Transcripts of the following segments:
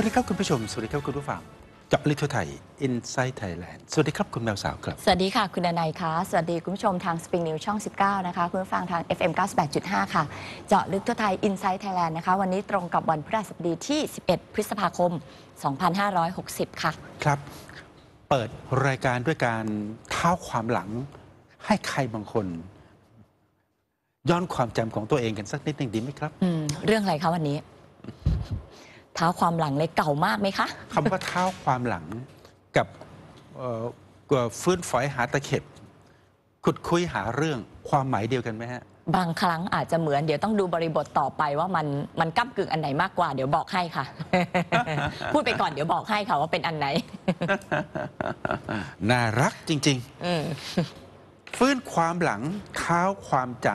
วัสดีครับคุณผู้ชมสวัสดีครับคุณผู้ฟังเจาะลึกทัวไทย Inside Thailand สวัสดีครับคุณแมวสาวครับ สวัสดีค่ะคุณนัยค่ะสวัสดีคุณผู้ชมทางสปริงนิวช่อง 19 นะคะคุณผู้ฟังทาง FM 98.5 ค่ะ เจาะลึกทั่วไทย Inside Thailand นะคะ วันนี้ตรงกับวันพฤหัสบดีที่ 11 พฤษภาคม 2560 ค่ะ ครับ เปิดรายการด้วยการเท้าความหลังให้ใครบางคน ย้อนความจำของตัวเองกันสักนิดหนึ่งดีไหมครับอืมเรื่องอะไรคะวันนี้เท้าความหลังเลยเก่ามากไหมคะคำว่าเท้าความหลัง กับกับฟื้นฝอยหาตะเข็บขุดคุยหาเรื่องความหมายเดียวกันไหมฮะ บางครั้งอาจจะเหมือนเดี๋ยวต้องดูบริบทต่อไปว่ามันมันก้ากึ่งอันไหนมากกว่า เดี๋ยวบอกให้ค่ะพูดไปก่อนเดี๋ยวบอกให้ค่ะว่าเป็นอันไหนน่ารักจริงๆฟื้นความหลังเท้าความจ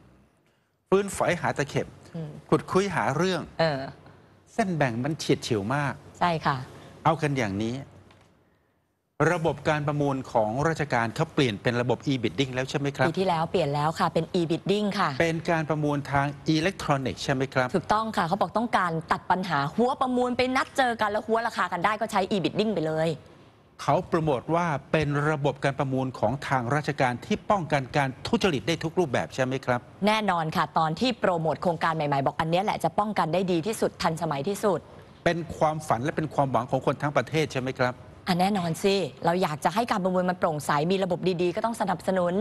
ำฟื้นฝอยหาตะเข็บขุดคุยหาเรื่อง เออเส้นแบ่งมันเฉียดเฉียวมากใช่ค่ะเอากันอย่างนี้ ระบบการประมูลของราชการเขาเปลี่ยนเป็นระบบ e-bidding แล้วใช่ไหมครับปีที่แล้วเปลี่ยนแล้วค่ะเป็น e-bidding ค่ะเป็นการประมูลทางอิเล็กทรอนิกส์ใช่ไหมครับถูกต้องค่ะเขาบอกต้องการตัดปัญหา หัวประมูลไปนัดเจอกันแล้วหัวราคากันได้ก็ใช้ e-bidding ไปเลยเขาโปรโมทว่าเป็นระบบการประมูลของทางราชการที่ป้องกันการทุจริตได้ทุกรูปแบบใช่ไหมครับ แน่นอนค่ะ ตอนที่โปรโมทโครงการใหม่ๆ บอกอันนี้แหละจะป้องกันได้ดีที่สุดทันสมัยที่สุด เป็นความฝันและเป็นความหวังของคนทั้งประเทศใช่ไหมครับอันแน่นอนสิ เราอยากจะให้การประมูลมันโปร่งใส มีระบบดีๆก็ต้องสนับสนุน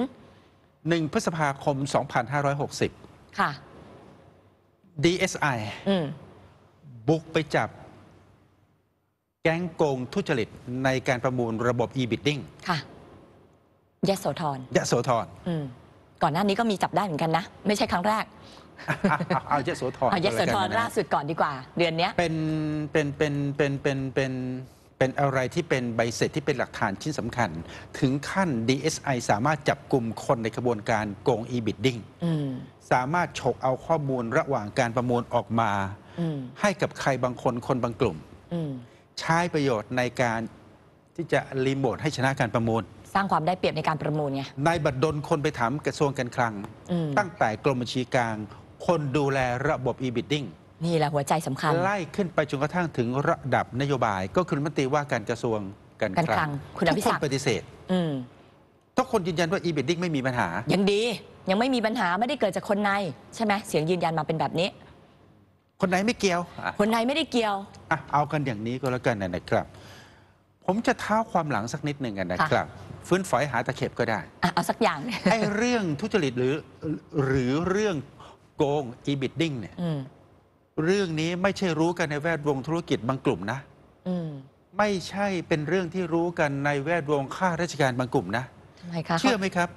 1พฤษภาคม 2560ค่ะ DSI บุกไปจับแก๊งโกงทุจริตในการประมูลระบบ e-bidding ค่ะยะโสธรยะโสธรก่อนหน้านี้ก็มีจับได้เหมือนกันนะ ไม่ใช่ครั้งแรก เอาเยะโสธรเอายะโสธรล่าสุดก่อนดีกว่า เดือนนี้เป็นเป็นเป็นเป็นเป็นเป็น เป็นอะไรที่เป็นใบเสร็จที่เป็นหลักฐานชิ้นสำคัญ ถึงขั้น DSI สามารถจับกลุ่มคนในกระบวนการโกง e-bidding สามารถฉกเอาข้อมูลระหว่างการประมูลออกมามให้กับใครบางคนคนบางกลุ่มมใช้ประโยชน์ในการที่จะรีโมทให้ชนะการประมูล สร้างความได้เปรียบในการประมูลไงนายบัดดลคนไปถามกระทรวงการคลัง ตั้งแต่กรมบัญชีกลาง คนดูแลระบบ e-bidding นี่แหละหัวใจสำคัญ ไล่ขึ้นไปจนกระทั่งถึงระดับนโยบาย ก็คือมติว่าการกระทรวงการคลังคุณอทภิษคนปฏิเสธทุกคนยืนยันว่า e-bidding ไม่มีปัญหายังดียังไม่มีปัญหาไม่ได้เกิดจากคนในใช่ไหมเสียงยืนยันมาเป็นแบบนี้คนไหนไม่เกี่ยว คนไหนไม่ได้เกี่ยวอเอากันอย่างนี้ก็แล้วกันนะครับ ผมจะเท้าความหลังสักนิดหนึ่งกันนะครับ ฟื้นฝอยหาตะเข็บก็ได้อเอาสักอย่าง ไอ้เรื่องทุจริตหรือหรือเรื่องโกงอีบิดดิ้งเนี่ย เรื่องนี้ไม่ใช่รู้กันในแวดวงธุรกิจบางกลุ่มนะอืไม่ใช่เป็นเรื่องที่รู้กันในแวดวงข้าราชการบางกลุ่มนะทำไมคะเชื่อไหมครับ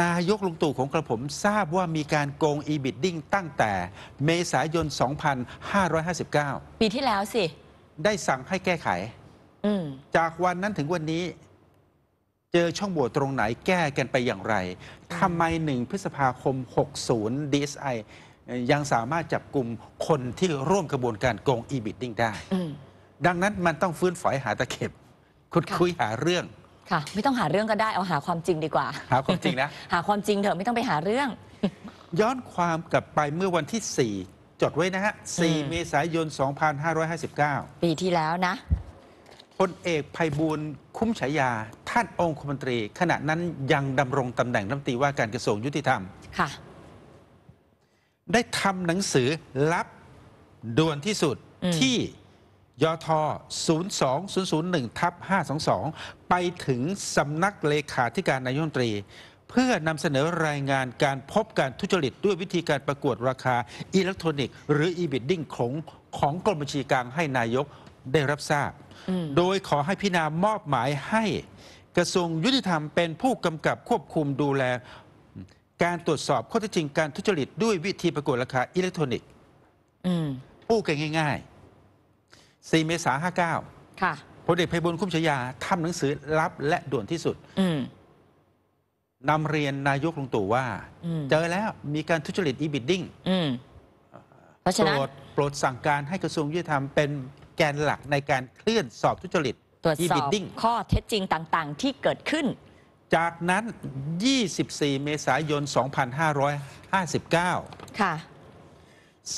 นายกลุงตู่ของกระผมทราบว่ามีการโกง e b i d d ิ้งตั้งแต่เมษายน 2559 ปีที่แล้วสิ ได้สั่งให้แก้ไข จากวันนั้นถึงวันนี้ เจอช่องโหว่ตรงไหนแก้กันไปอย่างไร ทำไมหนึ่งพฤษภาคม 60 DSI ยังสามารถจับกลุ่มคนที่ร่วมกระบวนการโกง e b i d d ิ้งได้ ดังนั้นมันต้องฟื้นฝอยหาตะเข็บ คุดคุยหาเรื่องค่ะไม่ต้องหาเรื่องก็ได้เอาหาความจริงดีกว่า หาความจริงนะ หาความจริงเถอะไม่ต้องไปหาเรื่อง ย้อนความกลับไปเมื่อวันที่ 4 จดไว้นะฮะ4เมษายน 2559 ปีที่แล้วนะพลเอกไพบูลย์คุ้มฉายาท่านองคมนตรี ขณะนั้นยังดำรงตำแหน่งรัฐมนตรีว่าการกระทรวงยุติธรรมค่ะได้ทำหนังสือรับด่วนที่สุดที่ยท02001ทับ522ไปถึงสำนักเลขาธิการนายมนตรี เพื่อนำเสนอรายงานการพบการทุจริตด้วยวิธีการประกวดราคาอิเล็กทรอนิกส์หรือ e-bidding ของของกรมบัญชีกลางให้นายกได้รับทราบ โดยขอให้พินามอบหมายให้ กระทรวงยุติธรรมเป็นผู้กำกับควบคุมดูแล การตรวจสอบข้อเท็จจริงการทุจริตด้วยวิธีประกวดราคา อิเล็กทรอนิกส์พูดกันง่ายๆ4 เมษายน 59ค่ะพลเอกไพบุญคุ้มฉายาทำหนังสือรับและด่วนที่สุดนำเรียนนายกลุงตู่ว่า เจอแล้วมีการทุจริตอีบิดดิ้งโปรดโปรดสั่งการให้กระทรวงยุติธรรมเป็นแกนหลักในการเคลื่อนสอบทุจริตตรวจสอบข้อเท็จจริงต่างๆ ที่เกิดขึ้น จากนั้น 24 เมษายน 2559 ค่ะ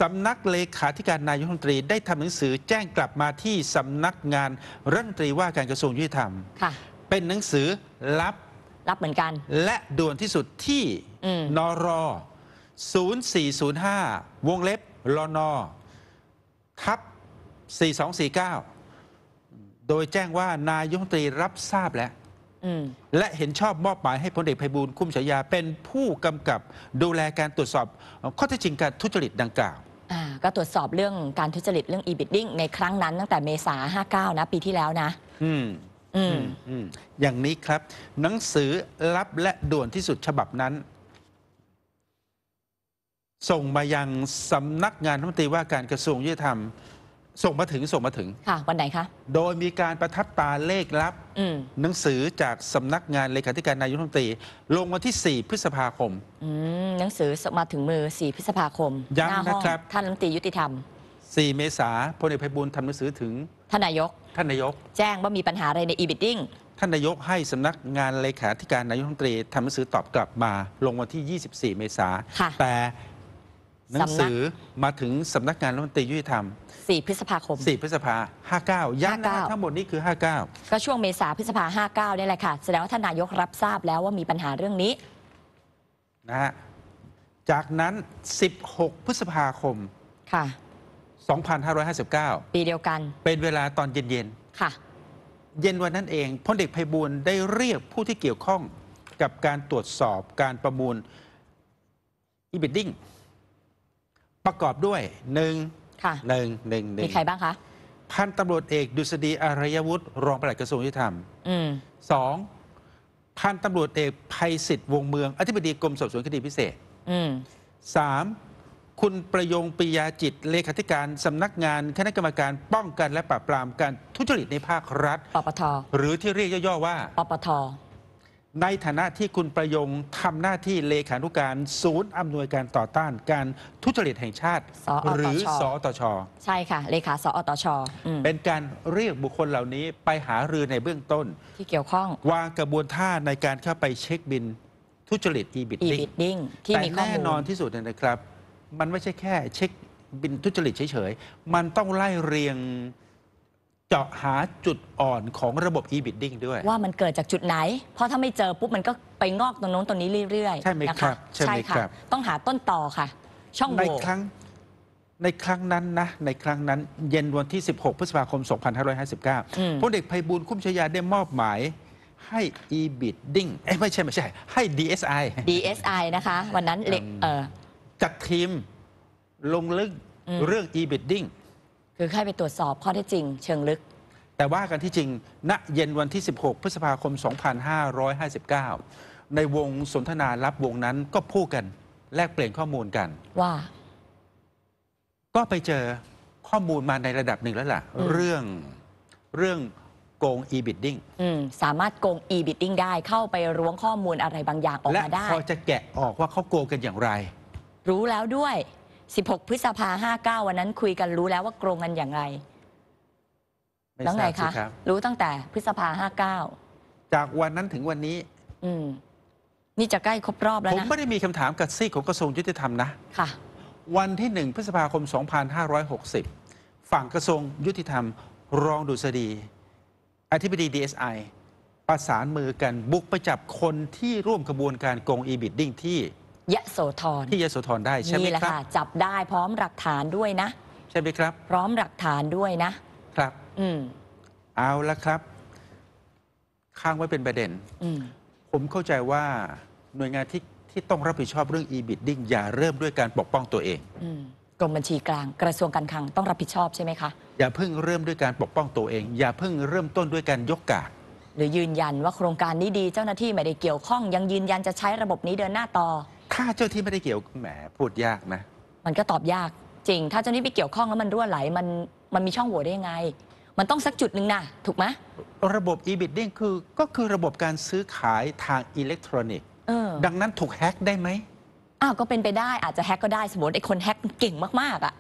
สำนักเลขาธิการนายกรัฐมนตรีได้ทำหนังสือแจ้งกลับมาที่สำนักงานรัฐมนตรีว่าการกระทรวงยุติธรรม ค่ะ เป็นหนังสือรับรับเหมือนกัน และด่วนที่สุดที่อืมนร 0405 วงเล็บ รนทับ4249 โดยแจ้งว่านายกรัฐมนตรีรับทราบแล้วและเห็นชอบมอบหมายให้พลเอกไพบูลคุ้มฉายาเป็นผู้กำกับดูแลการตรวจสอบข้อเท็จจริงการทุจริตดังกล่าวก็ตรวจสอบเรื่องการทุจริตเรื่อง e-bidding ในครั้งนั้นตั้งแต่เมษา59นะปีที่แล้วนะ อืมอืมอย่างนี้ครับ หนังสือรับและด่วนที่สุดฉบับนั้น ส่งมายังสำนักงานรัฐมนตรีว่าการกระทรวงยุติธรรมส่งมาถึงส่งมาถึง ค่ะ วันไหนคะ โดยมีการประทับตาเลขลับหนังสือจากสำนักงานเลขาธิการนายกรัฐมนตรีลงวันที่ 4 พฤษภาคมหนังสือมาถึงมือ 4 พฤษภาคมย้ำนงนะครับท่านรัฐมนตรียุติธรรม 4 เมษาพลเอกไพบูลย์ทำหนังสือถึง ท่านนายก ท่านนายกแจ้งว่ามีปัญหาอะไรในีบิ d d ิ้งท่านนายกให้สำนักงานเลขาธิการนายกรัฐมนตรีทำหนังสือตอบกลับมา ลงวันที่ 24 เมษาแต่หนังสือมาถึงสำนักงานรัฐมนตรียุติธรรม 4 พฤษภาคม 4 พฤษภา 59ย่านะทั้งหมดนี้คือ 59 ก็ช่วงเมษาพฤษภา 59นี่แหละค่ะ แสดงว่าท่านนายกรับทราบแล้วว่ามีปัญหาเรื่องนี้ นะฮะ จากนั้น 16 พฤษภาคม ค่ะ 2559 ปีเดียวกัน เป็นเวลาตอนเย็นๆ ค่ะ เย็นวันนั้นเอง พลเอกไพบูลได้เรียกผู้ที่เกี่ยวข้องกับการตรวจสอบการประมูลอีบิดดิ้งประกอบด้วยหนึ่งหนึ่งหนึ่งมีใครบ้างคะ พันตำรวจเอกดุษฎีอารยวุฒิรองปลัดกระทรวงยุติธรรมสองพันตำรวจเอกภัยศิษฐ์วงเมืองอธิบดีกรมสอบสวนคดีพิเศษอสามคุณประยงปิยาจิตเลขาธิการสำนักงานคณะกรรมการป้องกันและปราบปรามการทุจริตในภาครัฐปปทหรือที่เรียกย่อๆว่าปปทในฐานะที่คุณประยงทำหน้าที่เลขานุการศูนย์อำนวยการต่อต้านการทุจริตแห่งชาติหรือสอตชใช่ค่ะ เลขาสอตชเป็นการเรียกบุคคลเหล่านี้ไปหารือในเบื้องต้น ที่เกี่ยวข้อง วางกระบวนท่าในการเข้าไปเช็คบินทุจริตอีบิดดิ้งที่แต่มีข้อแน่มูลนอนที่สุดนะครับ มันไม่ใช่แค่ เช็คบินทุจริตเฉยๆมันต้องไล่เรียงเจาะหาจุดอ่อนของระบบ e-bidding ด้วย ว่ามันเกิดจากจุดไหน เพราะถ้าไม่เจอปุ๊บมันก็ไปงอกตรงโน้นตรงนี้เรื่อยๆใช่ไหมครับใช่ไหมค่ะรับ ต้องหาต้นต่อค่ะ ช่องโหว่ในครั้ง ในครั้งนั้นนะ ในครั้งนั้น เย็นวันที่ 16 พฤษภาคม2559อพลเอกไพบูลคุ้มชยาได้มอบหมายให้ e-bidding เอ้ไม่ใช่ ไม่ใช่ให้ DSI DSI นะคะ วันนั้นเล็กเออจัดทีมลงลึกเรื่อง e-bidding คือให้ไปตรวจสอบข้อเท็จจริงเชิงลึก แต่ว่ากันที่จริง ณเย็นวันที่ 16 พฤษภาคม 2559 ในวงสนทนารับวงนั้น ก็พูดกัน แลกเปลี่ยนข้อมูลกัน ว่า ก็ไปเจอข้อมูลมาในระดับหนึ่งแล้วล่ะ เรื่องเรื่องโกง e-bidding สามารถโกง e-bidding ได้เข้าไปร้วงข้อมูลอะไรบางอย่างออกมาได้พอจะแกะออกว่าเขาโกงกันอย่างไร รู้แล้วด้วย16 พฤษภาห้าเก้าวันนั้น คุยกันรู้แล้วว่าโกงกันอย่างไรแล้วไงคะรรู้ตั้งแต่ พฤษภาห้าเก้าจากวันนั้นถึงวันนี้ อืมนี่จะใกล้ครบรอบแล้วนะ ผมไม่ได้มีคำถามกับซีของกระทรวงยุติธรรมนะค่ะวันที่หนึ่งพฤษภาคม 2560 ฝั่งกระทรวงยุติธรรม รองดุษฎีอธิบดีดีเอสไอประสานมือกันบุกไปจับคนที่ร่วมขบวนการโกงอีบิดดิ้งที่ยะโสธรที่ยโสธรได้ใช่ไหมนี่แหละครับ่ะจับได้พร้อมหลักฐานด้วยนะใช่ไหมครับ พร้อมหลักฐานด้วยนะ ครับ อืมเอาละครับ ข้างไว้เป็นประเด็นอืมผมเข้าใจว่าหน่วยงานที่ที่ต้องรับผิดชอบเรื่อง e-bidding อย่าเริ่มด้วยการปกป้องตัวเองอกรมบัญชีกลางกระทรวงการคลัง ต้องรับผิดชอบใช่ไหมคะอย่าเพิ่งเริ่มด้วยการปกป้องตัวเอง อย่าเพิ่งเริ่มต้นด้วยการยกกาดหรือยืนยันว่าโครงการนี้ดีเจ้าหน้าที่ไม่ได้เกี่ยวข้องยังยืนยันจะใช้ระบบนี้เดินหน้าต่อถ้าเจ้าที่ไม่ได้เกี่ยวแหมพูดยากนะ มันก็ตอบยากจริง ถ้าเจ้าหนี้ไปเกี่ยวข้องแล้วมันรั่วไหลมันมันมีช่องโหว่ได้ยังไง มันต้องสักจุดหนึ่งนะ ถูกไหมระบบ e-bidding คือ ก็คือระบบการซื้อขายทางอิเล็กทรอนิกส์ดังนั้นถูกแฮ็กได้ไหมอ้าวก็เป็นไปได้อาจจะแฮกก็ได้สมมติไอ้คนแฮกเก่งมากๆอ่ะ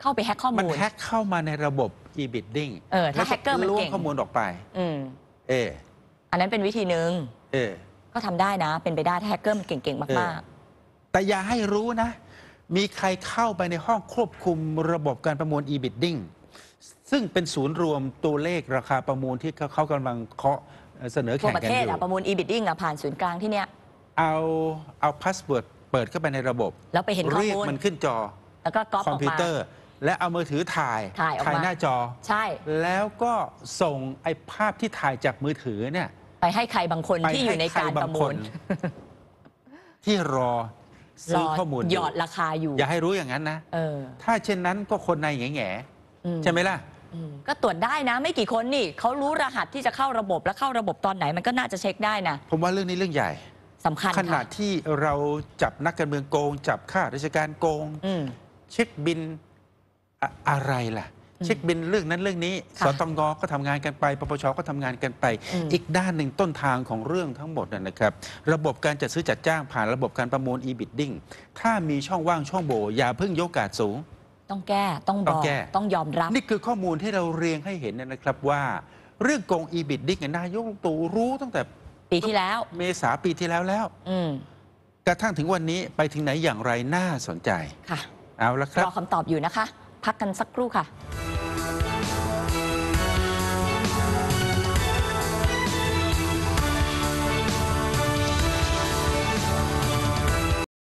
เข้าไปแฮกข้อมูลมันแฮ็กเข้ามาในระบบ e-bidding เออถ้าแฮกเกอร์มันล้วเก่งข้อมูลออกไปอืมเอออันนั้นเป็นวิธีหนึ่งเออก็ทำได้นะ เป็นไปได้ถ้าแฮกเกอร์มันเก่งๆมากๆแต่อย่าให้รู้นะ มีใครเข้าไปในห้องควบคุมระบบการประมูล e-bidding ซึ่งเป็นศูนย์รวมตัวเลขราคาประมูลที่เขากำลังเคาะเสนอแข่งกันอยู่ ประมูล e-bidding ผ่านศูนย์กลางที่เนี้ย เอาเอาพาสเวิร์ดเปิดเข้าไปในระบบ แล้วไปเห็นข้อมูล เรียกมันขึ้นจอ แล้วก็คอมพิวเตอร์ และเอามือถือถ่ายถ่ายถ่ายหน้าจอใช่ แล้วก็ส่งไอ้ภาพที่ถ่ายจากมือถือเนี่ย ไปให้ใครบางคนที่อยู่ในการประมูลที่รอซื้อข้อมูลหยอดราคาอยู่ อย่าให้รู้อย่างนั้นนะออถ้าเช่นนั้นก็คนในแง่แง่ใช่ไหมล่ะก็ตรวจได้นะไม่กี่คนนี่เขารู้รหัสที่จะเข้าระบบแล้วเข้าระบบตอนไหน มันก็น่าจะเช็คได้นะ ผมว่าเรื่องนี้เรื่องใหญ่สำคัญขนาดที่เราจับนักการเมืองโกง จับข้าราชการโกงเช็คบินออะไรล่ะเช็คบินเรื่องนั้นเรื่องนี้ สตงก็ทำงานกันไป ปปชก็ทำงานกันไป อีกด้านหนึ่งต้นทางของเรื่องทั้งหมดนะครับ ระบบการจัดซื้อจัดจ้างผ่านระบบการประมูล e-bidding ถ้ามีช่องว่างช่องโหว่อย่าเพิ่งยกกาดสูง ต้องแก้ต้องบอกต้องยอมรับ นี่คือข้อมูลที่เราเรียงให้เห็นนะครับว่าเรื่องโกง e-bidding นายกตู่รู้ตั้งแต่ปีที่แล้ว เมษาปีที่แล้วแล้วกระทั่งถึงวันนี้ไปถึงไหนอย่างไรน่าสนใจ ค่ะ เอาละครับรอคำตอบอยู่นะคะพักกันสักครู่ค่ะ